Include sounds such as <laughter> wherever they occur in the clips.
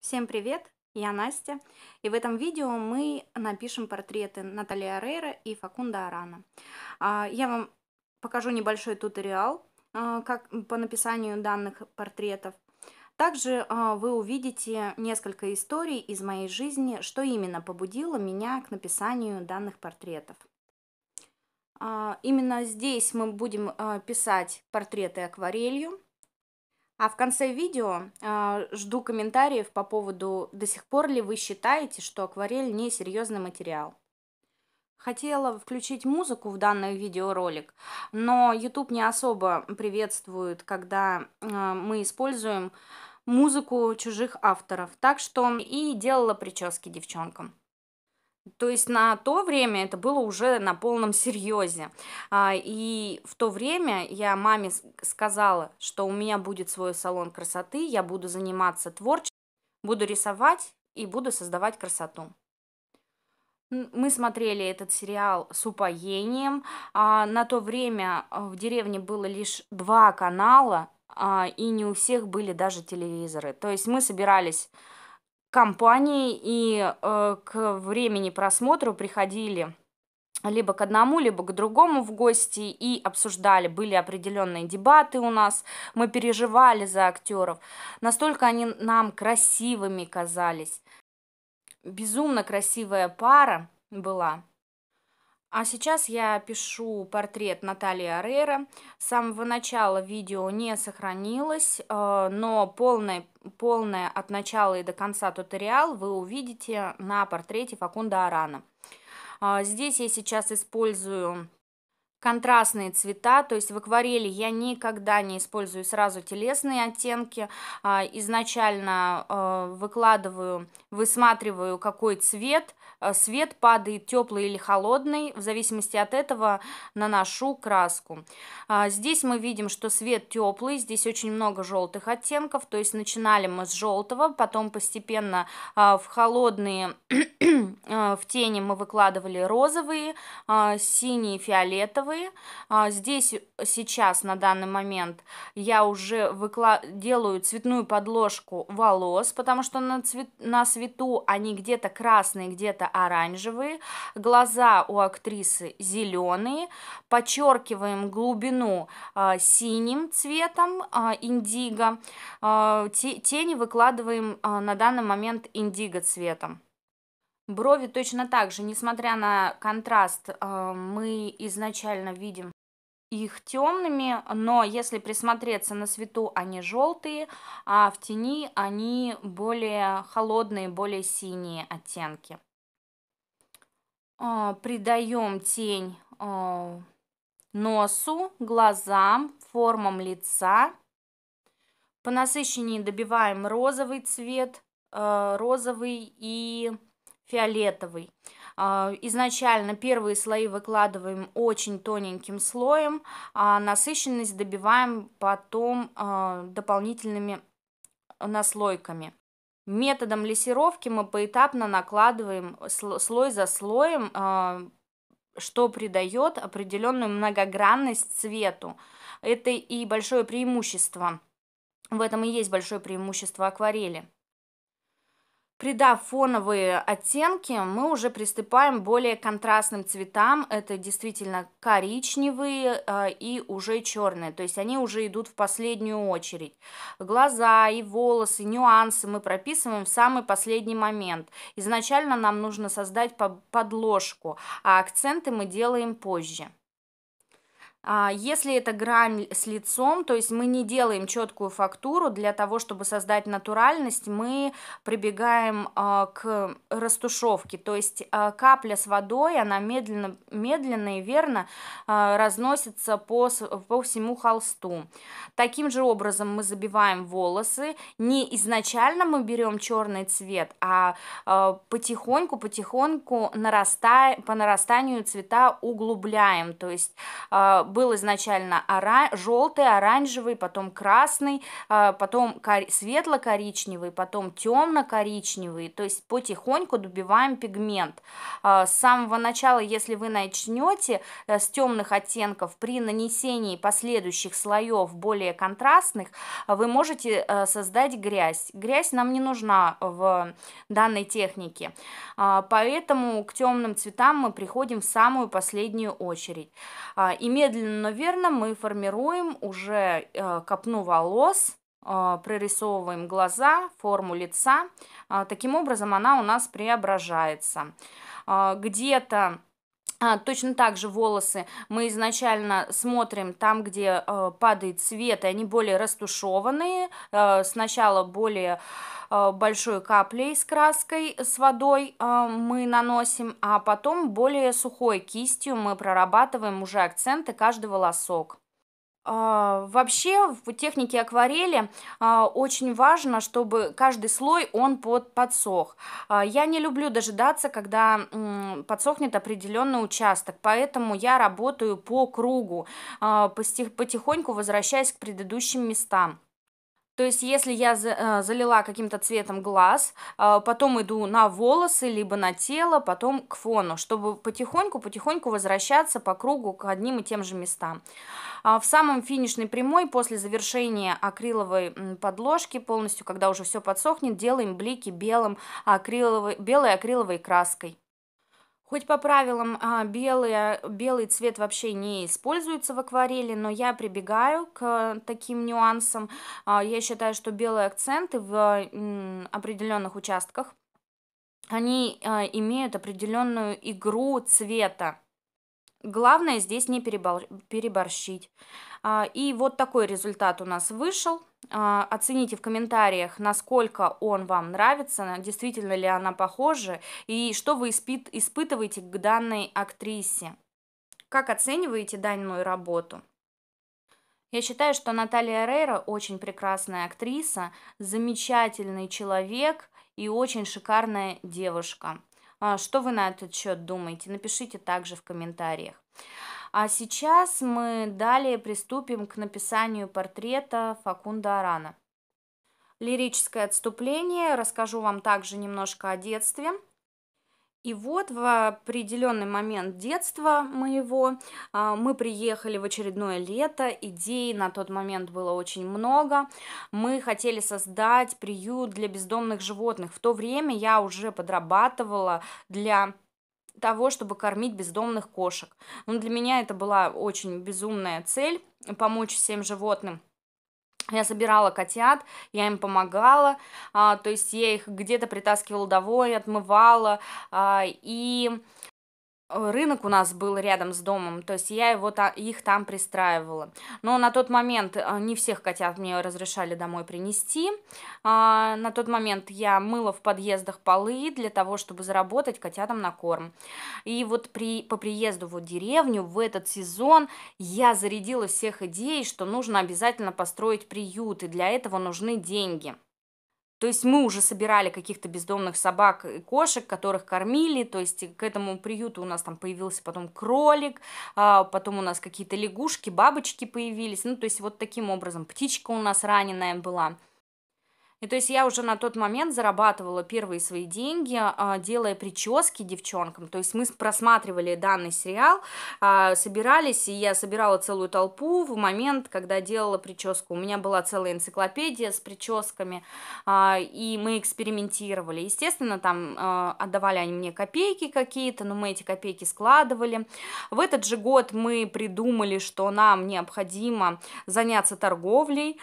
Всем привет! Я Настя, и в этом видео мы напишем портреты Натальи Арейра и Факунда Арана. А, я вам покажу небольшой туториал а, как, по написанию данных портретов. Также а, вы увидите несколько историй из моей жизни, что именно побудило меня к написанию данных портретов. Именно здесь мы будем писать портреты акварелью, а в конце видео э, жду комментариев по поводу, до сих пор ли вы считаете, что акварель не серьезный материал. Хотела включить музыку в данный видеоролик, но YouTube не особо приветствует, когда э, мы используем музыку чужих авторов. Так что и делала прически девчонкам. То есть на то время это было уже на полном серьезе. А, и в то время я маме сказала, что у меня будет свой салон красоты, я буду заниматься творчеством, буду рисовать и буду создавать красоту. Мы смотрели этот сериал с упоением. А, на то время а, в деревне было лишь два канала, и не у всех были даже телевизоры. То есть мы собирались компании, и э, к времени просмотра приходили либо к одному, либо к другому в гости и обсуждали. Были определенные дебаты у нас, мы переживали за актеров. Настолько они нам красивыми казались. Безумно красивая пара была. А сейчас я пишу портрет Натальи Арера. С самого начала видео не сохранилось, э, но полное, полное от начала и до конца туториал вы увидите на портрете Факунда Арана. А, здесь я сейчас использую контрастные цвета, то есть в акварели я никогда не использую сразу телесные оттенки, а, изначально а, выкладываю, высматриваю какой цвет, а, свет падает теплый или холодный, в зависимости от этого наношу краску. Здесь мы видим, что свет теплый, здесь очень много желтых оттенков, то есть начинали мы с желтого, потом постепенно в холодные, <clears throat> в тени мы выкладывали розовые, синие, фиолетовые, первые. А, здесь э, сейчас, на данный момент, я уже выкла... делаю цветную подложку волос, потому что на, цвет... на свету они где-то красные, где-то оранжевые. Глаза у актрисы зеленые. Подчеркиваем глубину а, синим цветом, а, индиго. Тени выкладываем на данный момент индиго цветом. Брови точно так же, несмотря на контраст, э, мы изначально видим их темными, но если присмотреться на свету, они желтые, а в тени они более холодные, более синие оттенки. Э, Придаем тень э, носу, глазам, формам лица. По насыщеннее добиваем розовый цвет, розовый и фиолетовый. А, изначально первые слои выкладываем очень тоненьким слоем, а насыщенность добиваем потом а, дополнительными наслойками. Методом лессировки мы поэтапно накладываем слой за слоем, а, что придает определенную многогранность цвету. Это и большое преимущество. В этом и есть большое преимущество акварели. Придав фоновые оттенки, мы уже приступаем к более контрастным цветам. Это действительно коричневые э, и уже черные. То есть они уже идут в последнюю очередь. Глаза и волосы, нюансы мы прописываем в самый последний момент. Изначально нам нужно создать подложку, а акценты мы делаем позже. А, если это грань с лицом, то есть мы не делаем четкую фактуру, для того, чтобы создать натуральность, мы прибегаем а, к растушевке, то есть а, капля с водой, она медленно, медленно и верно разносится по, по всему холсту. Таким же образом мы забиваем волосы, не изначально мы берем черный цвет, а потихоньку-потихоньку нарастая, по нарастанию цвета углубляем, то есть был изначально оран желтый, оранжевый, потом красный, а, потом кор... светло-коричневый, потом темно-коричневый. То есть потихоньку добиваем пигмент. А, с самого начала, если вы начнете э, с темных оттенков при нанесении последующих слоев более контрастных, а, вы можете э, создать грязь. Грязь нам не нужна в данной технике. Поэтому к темным цветам мы приходим в самую последнюю очередь. И медленно медленно, но верно мы формируем уже э, копну волос, э, прорисовываем глаза, форму лица. Э, таким образом она у нас преображается. Где-то а Точно так же волосы мы изначально смотрим там, где э, падает цвет, и они более растушеванные. Э, сначала более э, большой каплей с краской, с водой э, мы наносим, а потом более сухой кистью мы прорабатываем уже акценты каждый волосок. А, вообще в технике акварели а, очень важно, чтобы каждый слой он под подсох. А, я не люблю дожидаться, когда подсохнет определенный участок, поэтому я работаю по кругу, потихоньку возвращаясь к предыдущим местам. То есть, если я э, залила каким-то цветом глаз, э, потом иду на волосы, либо на тело, потом к фону, чтобы потихоньку-потихоньку возвращаться по кругу к одним и тем же местам. А в самом финишной прямой, после завершения акриловой подложки полностью, когда уже все подсохнет, делаем блики белым акриловой, белой акриловой краской. Хоть по правилам а, белые, белый цвет вообще не используется в акварели, но я прибегаю к таким нюансам. А, я считаю, что белые акценты в определенных участках, они а, имеют определенную игру цвета. Главное здесь не переборщить. И вот такой результат у нас вышел. А, оцените в комментариях, насколько он вам нравится, действительно ли она похожа, и что вы испит, испытываете к данной актрисе. Как оцениваете данную работу? Я считаю, что Наталья Рейра очень прекрасная актриса, замечательный человек и очень шикарная девушка. А, что вы на этот счет думаете? Напишите также в комментариях. А сейчас мы далее приступим к написанию портрета Факунда Арана. Лирическое отступление. Расскажу вам также немножко о детстве. И вот в определенный момент детства моего а, мы приехали в очередное лето, идей на тот момент было очень много. Мы хотели создать приют для бездомных животных. В то время я уже подрабатывала для того, чтобы кормить бездомных кошек. Ну, для меня это была очень безумная цель – помочь всем животным. Я собирала котят, я им помогала, а, то есть я их где-то притаскивала домой, отмывала, а, и Э, рынок у нас был рядом с домом, то есть я его, их там пристраивала. Но на тот момент э, не всех котят мне разрешали домой принести. А, на тот момент я мыла в подъездах полы для того, чтобы заработать котятам на корм. И вот при, по приезду в деревню в этот сезон я зарядила всех идей, что нужно обязательно построить приют, и для этого нужны деньги. То есть мы уже собирали каких-то бездомных собак и кошек, которых кормили, то есть к этому приюту у нас там появился потом кролик, а, потом у нас какие-то лягушки, бабочки появились, ну то есть вот таким образом птичка у нас раненая была. И то есть я уже на тот момент зарабатывала первые свои деньги, а, делая прически девчонкам. То есть мы просматривали данный сериал, а, собирались, и я собирала целую толпу в момент, когда делала прическу. У меня была целая энциклопедия с прическами, а, и мы экспериментировали. Естественно, там отдавали они мне копейки какие-то, но мы эти копейки складывали. В этот же год мы придумали, что нам необходимо заняться торговлей,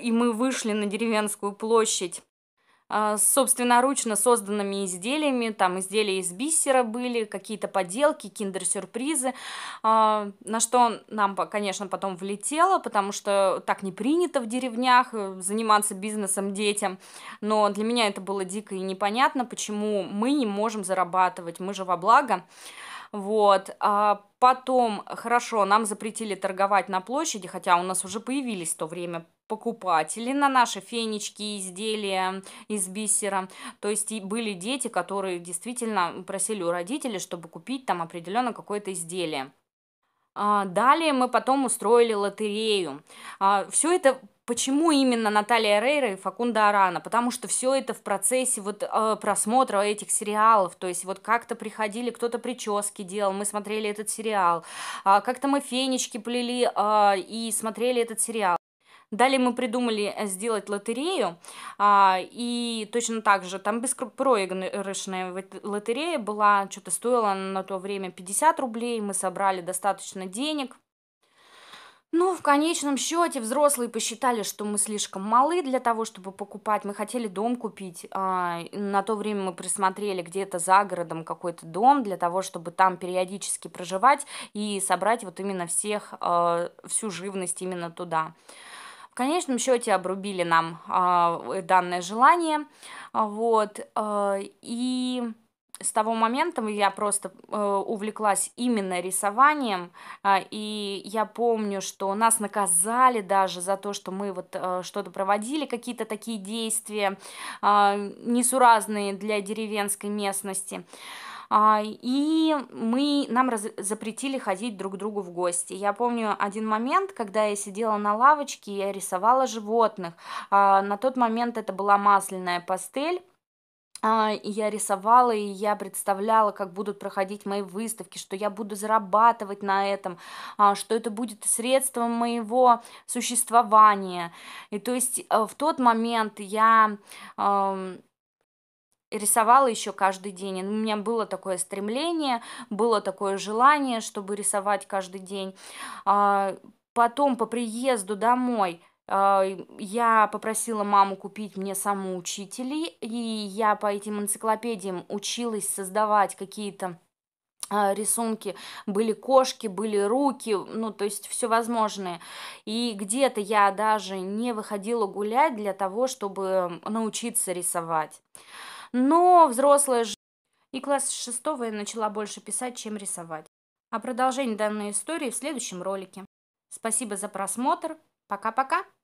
и мы вышли на деревенскую площадь, площадь а, с собственноручно созданными изделиями, там изделия из бисера были, какие-то поделки, киндер-сюрпризы, а, на что нам, конечно, потом влетело, потому что так не принято в деревнях э, заниматься бизнесом детям, но для меня это было дико и непонятно, почему мы не можем зарабатывать, мы же во благо. Вот. А потом, хорошо, нам запретили торговать на площади, хотя у нас уже появились в то время покупатели на наши фенечки, изделия из бисера. То есть и были дети, которые действительно просили у родителей, чтобы купить там определенно какое-то изделие. А, далее мы потом устроили лотерею. А, все это Почему именно Наталья Рейра и Факунда Арана? Потому что все это в процессе вот э, просмотра этих сериалов, то есть вот как-то приходили, кто-то прически делал, мы смотрели этот сериал, э, как-то мы фенечки плели э, и смотрели этот сериал. Далее мы придумали э, сделать лотерею, а, и точно так же, там беспроигрышная лотерея была, что-то стоила на то время 50 рублей, мы собрали достаточно денег, ну, в конечном счете взрослые посчитали, что мы слишком малы для того, чтобы покупать. Мы хотели дом купить. А, на то время мы присмотрели где-то за городом какой-то дом для того, чтобы там периодически проживать и собрать вот именно всех, а, всю живность именно туда. В конечном счете обрубили нам а, э, данное желание. А, вот. Э, и с того момента я просто э, увлеклась именно рисованием, э, и я помню, что нас наказали даже за то, что мы вот э, что-то проводили, какие-то такие действия э, несуразные для деревенской местности. Э, а, и мы, нам раз, запретили ходить друг к другу в гости. Я помню один момент, когда я сидела на лавочке, я рисовала животных. А, на тот момент это была масляная пастель, а, я рисовала, и я представляла, как будут проходить мои выставки, что я буду зарабатывать на этом, что это будет средством моего существования. И то есть э, в тот момент я рисовала еще каждый день. у меня было такое стремление, было такое желание, чтобы рисовать каждый день. А, потом по приезду домой а, я попросила маму купить мне самоучителей, и я по этим энциклопедиям училась создавать какие-то а, рисунки, были кошки, были руки, ну, то есть все возможное. И где-то я даже не выходила гулять для того, чтобы научиться рисовать но взрослая жизнь. И класс шестого я начала больше писать, чем рисовать. А продолжение данной истории в следующем ролике. Спасибо за просмотр. Пока-пока.